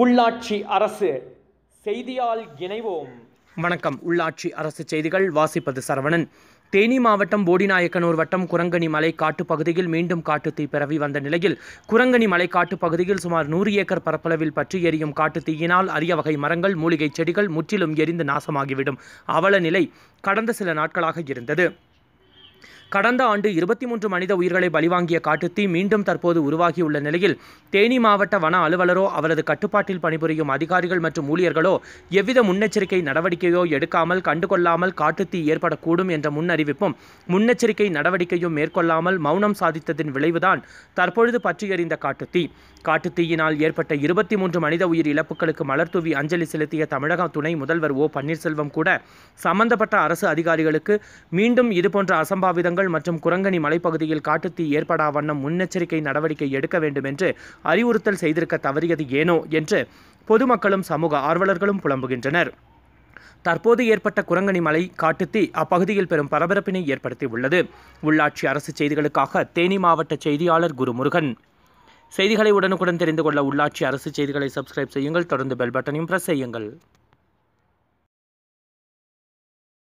உள்ளாட்சி அரசு செய்தியால் இணைவோம் வணக்கம் உள்ளாட்சி அரசு செய்திகள் வாசிப்பது சரவணன் தேனி மாவட்டம் போடிநாயக்கனூர் வட்டம் குரங்கணி மலை காட்டுப் பகுதியில் மீண்டும் காட்டுத்தீ பரவி வந்த நிலையில் குரங்கணி மலை காட்டு பகுதியில் சுமார் நூறு ஏக்கர் பரப்பளவில் பற்றி எரியும் காட்டுத்தீயினால் அரிய வகை மரங்கள் மூலிகை செடிகள் முற்றிலும் எரிந்து நாசமாகிவிடும் அவல நிலை கடந்த சில நாட்களாக இருந்தது கடந்த ஆண்டு இருபத்தி மூன்று மனித உயிர்களை பலிவாங்கிய காட்டுத்தீ மீண்டும் தற்போது உருவாகியுள்ள நிலையில் தேனி மாவட்ட வன அலுவலரோ அவரது கட்டுப்பாட்டில் பணிபுரியும் அதிகாரிகள் மற்றும் ஊழியர்களோ எவ்வித முன்னெச்சரிக்கை நடவடிக்கையோ எடுக்காமல் கண்டுகொள்ளாமல் காட்டுத்தீ ஏற்படக்கூடும் என்ற முன்னறிவிப்பும் முன்னெச்சரிக்கை நடவடிக்கையும் மேற்கொள்ளாமல் மௌனம் சாதித்ததின் விளைவுதான் தற்பொழுது பற்றி எறிந்த காட்டுத்தீ காட்டுத்தீயினால் ஏற்பட்ட இருபத்தி மூன்று மனித உயிர் இழப்புகளுக்கு மலர்தூவி அஞ்சலி செலுத்திய தமிழக துணை முதல்வர் ஓ பன்னீர்செல்வம் கூட சம்பந்தப்பட்ட அரசு அதிகாரிகளுக்கு மீண்டும் இதுபோன்ற அசம்பாவிதங்கள் குளங்கள் மற்றும் குரங்கணி மலைப்பகுதியில் காட்டுத்தீ ஏற்படா வண்ணம் முன்னெச்சரிக்கை நடவடிக்கை எடுக்க வேண்டும் என்று அறிவுறுத்தல் செய்திருக்க தவறியது ஏனோ என்று பொதுமக்களும் சமூக ஆர்வலர்களும் புலம்புகின்றனர் தற்போது ஏற்பட்ட குரங்கணி மலை காட்டுத்தீ அப்பகுதியில் பெரும் பரபரப்பினை ஏற்படுத்தி உள்ளது உள்ளாட்சி அரசு செய்திகளுக்காக தேனி மாவட்ட செய்தியாளர் குருமுருகன் செய்திகளை உடனுக்குடன் தெரிந்து கொள்ள உள்ளாட்சி அரசு செய்திகளை சப்ஸ்கிரைப் செய்யுங்கள் தொடர்ந்து பெல் பட்டனையும் பிரஸ் செய்யுங்கள்